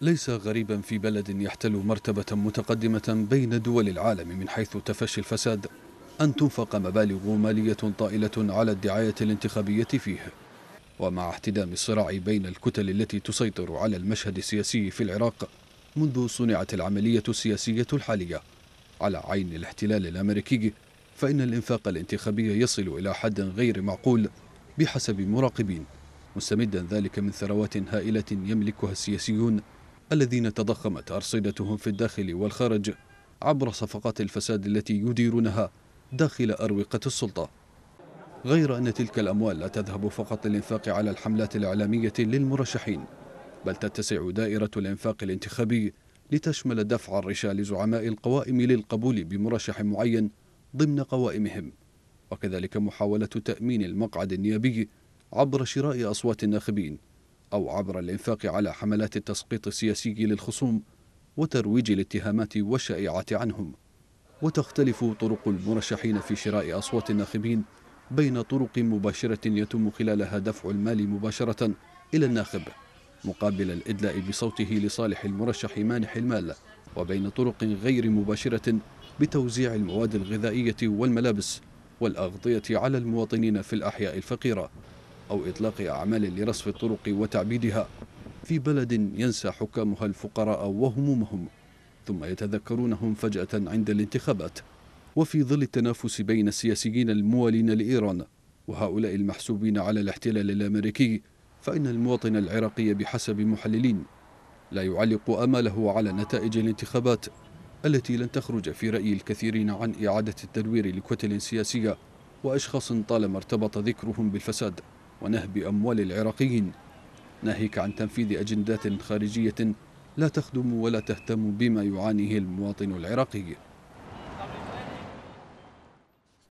ليس غريبا في بلد يحتل مرتبة متقدمة بين دول العالم من حيث تفشي الفساد أن تنفق مبالغ مالية طائلة على الدعاية الانتخابية فيه ومع احتدام الصراع بين الكتل التي تسيطر على المشهد السياسي في العراق منذ صنعت العملية السياسية الحالية على عين الاحتلال الأمريكي فإن الإنفاق الانتخابي يصل إلى حد غير معقول بحسب مراقبين مستمدا ذلك من ثروات هائلة يملكها السياسيون الذين تضخمت أرصدتهم في الداخل والخارج عبر صفقات الفساد التي يديرونها داخل أروقة السلطة غير أن تلك الأموال لا تذهب فقط للإنفاق على الحملات الإعلامية للمرشحين بل تتسع دائرة الإنفاق الانتخابي لتشمل دفع الرشا لزعماء القوائم للقبول بمرشح معين ضمن قوائمهم وكذلك محاولة تأمين المقعد النيابي عبر شراء أصوات الناخبين أو عبر الإنفاق على حملات التسقيط السياسي للخصوم وترويج الاتهامات والشائعات عنهم وتختلف طرق المرشحين في شراء أصوات الناخبين بين طرق مباشرة يتم خلالها دفع المال مباشرة إلى الناخب مقابل الإدلاء بصوته لصالح المرشح مانح المال وبين طرق غير مباشرة بتوزيع المواد الغذائية والملابس والأغطية على المواطنين في الأحياء الفقيرة أو إطلاق أعمال لرصف الطرق وتعبيدها في بلد ينسى حكامها الفقراء وهمومهم ثم يتذكرونهم فجأة عند الانتخابات وفي ظل التنافس بين السياسيين الموالين لإيران وهؤلاء المحسوبين على الاحتلال الأمريكي فإن المواطن العراقي بحسب محللين لا يعلق أمله على نتائج الانتخابات التي لن تخرج في رأي الكثيرين عن إعادة التدوير لكتل سياسية وأشخاص طالما ارتبط ذكرهم بالفساد ونهب أموال العراقيين ناهيك عن تنفيذ أجندات خارجية لا تخدم ولا تهتم بما يعانيه المواطن العراقي